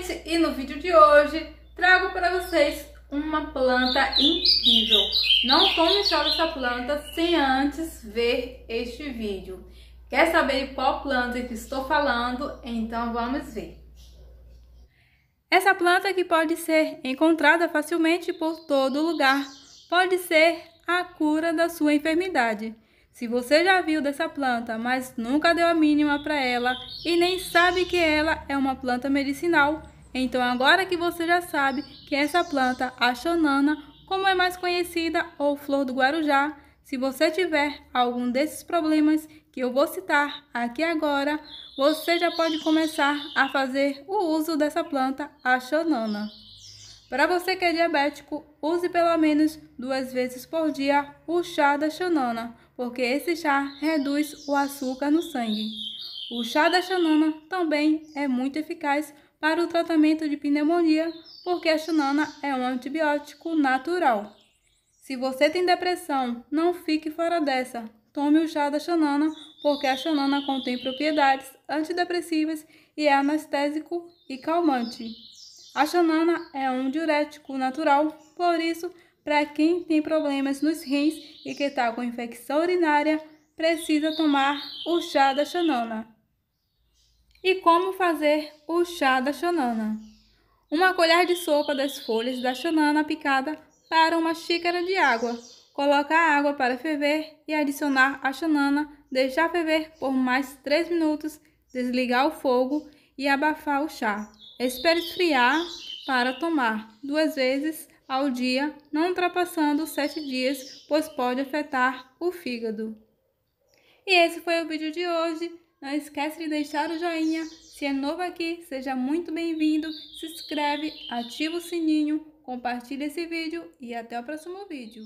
gente, e no vídeo de hoje trago para vocês uma planta incrível. Não tome chá essa planta sem antes ver este vídeo. Quer saber de qual planta que estou falando? Então vamos ver. Essa planta que pode ser encontrada facilmente por todo lugar, pode ser a cura da sua enfermidade. Se você já viu dessa planta, mas nunca deu a mínima para ela e nem sabe que ela é uma planta medicinal, então agora que você já sabe que essa planta, a chonana, como é mais conhecida, ou flor do guarujá, se você tiver algum desses problemas que eu vou citar aqui agora, você já pode começar a fazer o uso dessa planta, a chonana. Para você que é diabético, use pelo menos duas vezes por dia o chá da xanana, porque esse chá reduz o açúcar no sangue. O chá da xanana também é muito eficaz para o tratamento de pneumonia, porque a xanana é um antibiótico natural. Se você tem depressão, não fique fora dessa. Tome o chá da xanana, porque a xanana contém propriedades antidepressivas e é anestésico e calmante. A xanana é um diurético natural, por isso, para quem tem problemas nos rins e que está com infecção urinária, precisa tomar o chá da xanana. E como fazer o chá da xanana? Uma colher de sopa das folhas da xanana picada para uma xícara de água. Coloca a água para ferver e adicionar a xanana, deixar ferver por mais 3 minutos, desligar o fogo e abafar o chá. Espere esfriar para tomar duas vezes ao dia, não ultrapassando sete dias, pois pode afetar o fígado. E esse foi o vídeo de hoje. Não esquece de deixar o joinha. Se é novo aqui, seja muito bem-vindo. Se inscreve, ativa o sininho, compartilha esse vídeo e até o próximo vídeo.